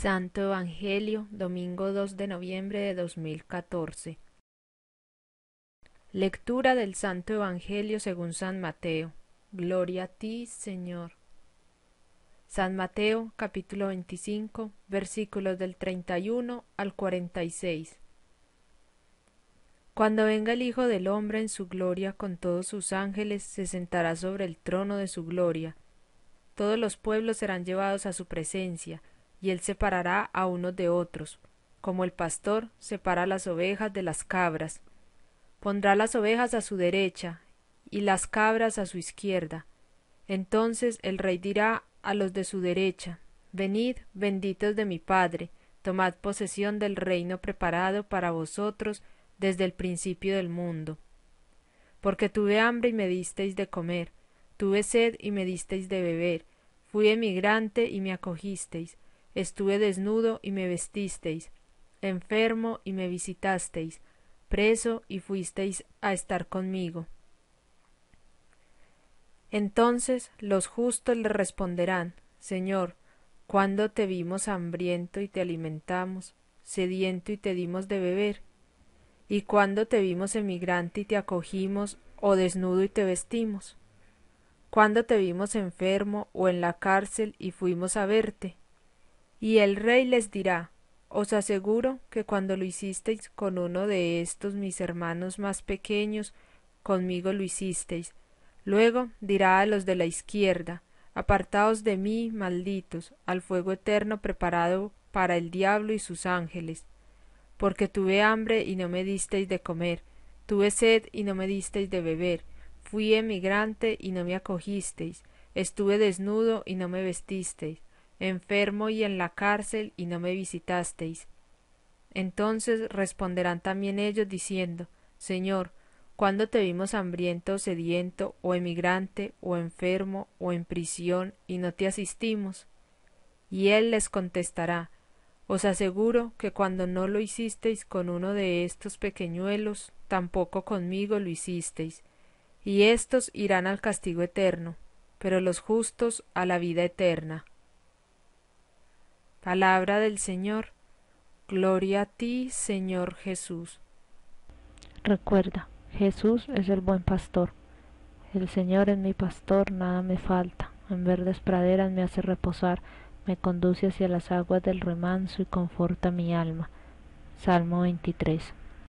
Santo Evangelio, domingo 2 de noviembre de 2014. Lectura del Santo Evangelio según San Mateo. Gloria a ti, Señor. San Mateo, capítulo 25, versículos del 31 al 46. Cuando venga el Hijo del Hombre en su gloria con todos sus ángeles, se sentará sobre el trono de su gloria. Todos los pueblos serán llevados a su presencia, y él separará a unos de otros, como el pastor separa las ovejas de las cabras. Pondrá las ovejas a su derecha y las cabras a su izquierda. Entonces el rey dirá a los de su derecha, Venid, benditos de mi Padre, tomad posesión del reino preparado para vosotros desde el principio del mundo. Porque tuve hambre y me disteis de comer, tuve sed y me disteis de beber, fui emigrante y me acogisteis, Estuve desnudo y me vestisteis, enfermo y me visitasteis, preso y fuisteis a estar conmigo. Entonces los justos le responderán, Señor, ¿cuándo te vimos hambriento y te alimentamos, sediento y te dimos de beber? ¿Y cuándo te vimos emigrante y te acogimos, o desnudo y te vestimos? ¿Cuándo te vimos enfermo o en la cárcel y fuimos a verte? Y el rey les dirá Os aseguro que cuando lo hicisteis con uno de estos mis hermanos más pequeños, conmigo lo hicisteis. Luego dirá a los de la izquierda Apartaos de mí, malditos, al fuego eterno preparado para el diablo y sus ángeles. Porque tuve hambre y no me disteis de comer, tuve sed y no me disteis de beber, fui emigrante y no me acogisteis, estuve desnudo y no me vestisteis, enfermo y en la cárcel, y no me visitasteis. Entonces responderán también ellos diciendo, Señor, ¿cuándo te vimos hambriento o sediento, o emigrante, o enfermo, o en prisión, y no te asistimos? Y él les contestará, Os aseguro que cuando no lo hicisteis con uno de estos pequeñuelos, tampoco conmigo lo hicisteis. Y estos irán al castigo eterno, pero los justos a la vida eterna. Palabra del Señor. Gloria a ti, Señor Jesús. Recuerda, Jesús es el buen pastor. El Señor es mi pastor, nada me falta. En verdes praderas me hace reposar, me conduce hacia las aguas del remanso y conforta mi alma. Salmo 23.